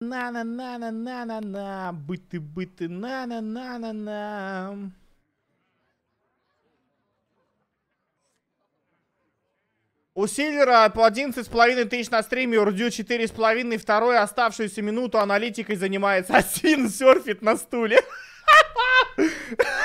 На-на-на-на-на-на-на, быть ты, быть на-на-на-на-на. У Силлера по 11,5 тысяч на стриме, у Рдю 4,5, второй оставшуюся минуту аналитикой занимается, а серфит на стуле.